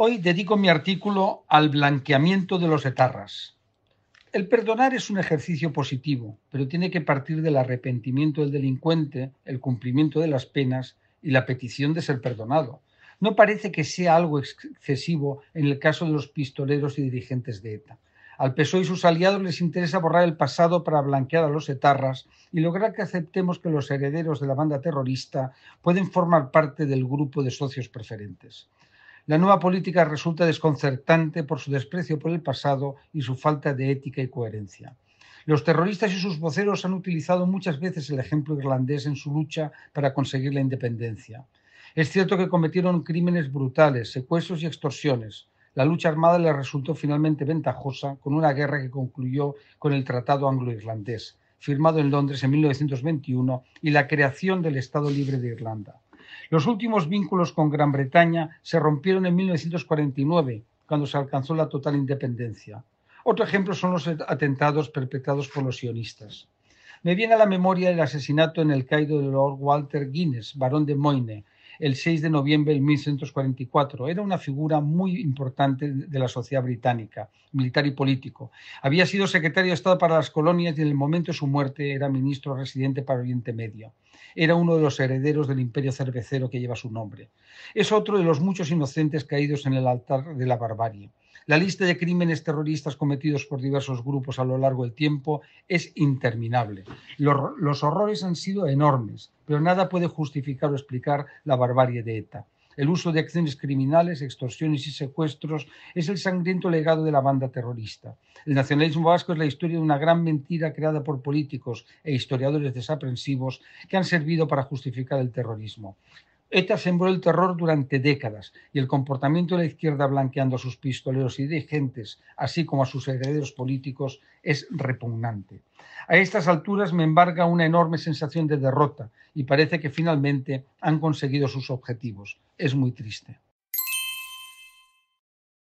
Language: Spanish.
Hoy dedico mi artículo al blanqueamiento de los etarras. El perdonar es un ejercicio positivo, pero tiene que partir del arrepentimiento del delincuente, el cumplimiento de las penas y la petición de ser perdonado. No parece que sea algo excesivo en el caso de los pistoleros y dirigentes de ETA. Al PSOE y sus aliados les interesa borrar el pasado para blanquear a los etarras y lograr que aceptemos que los herederos de la banda terrorista pueden formar parte del grupo de socios preferentes la nueva política resulta desconcertante por su desprecio por el pasado y su falta de ética y coherencia. Los terroristas y sus voceros han utilizado muchas veces el ejemplo irlandés en su lucha para conseguir la independencia. Es cierto que cometieron crímenes brutales, secuestros y extorsiones. La lucha armada les resultó finalmente ventajosa con una guerra que concluyó con el Tratado Anglo-Irlandés, firmado en Londres en 1921, y la creación del Estado Libre de Irlanda. Los últimos vínculos con Gran Bretaña se rompieron en 1949, cuando se alcanzó la total independencia. Otro ejemplo son los atentados perpetrados por los sionistas. Me viene a la memoria el asesinato en el caído de Lord Walter Guinness, barón de Moyne, el 6 de noviembre de 1644. Era una figura muy importante de la sociedad británica, militar y político. Había sido secretario de Estado para las colonias y en el momento de su muerte era ministro residente para Oriente Medio. Era uno de los herederos del imperio cervecero que lleva su nombre. Es otro de los muchos inocentes caídos en el altar de la barbarie. La lista de crímenes terroristas cometidos por diversos grupos a lo largo del tiempo es interminable. Los, horrores han sido enormes, pero nada puede justificar o explicar la barbarie de ETA. El uso de acciones criminales, extorsiones y secuestros es el sangriento legado de la banda terrorista. El nacionalismo vasco es la historia de una gran mentira creada por políticos e historiadores desaprensivos que han servido para justificar el terrorismo. ETA sembró el terror durante décadas y el comportamiento de la izquierda blanqueando a sus pistoleros y dirigentes, así como a sus herederos políticos, es repugnante. A estas alturas me embarga una enorme sensación de derrota y parece que finalmente han conseguido sus objetivos. Es muy triste.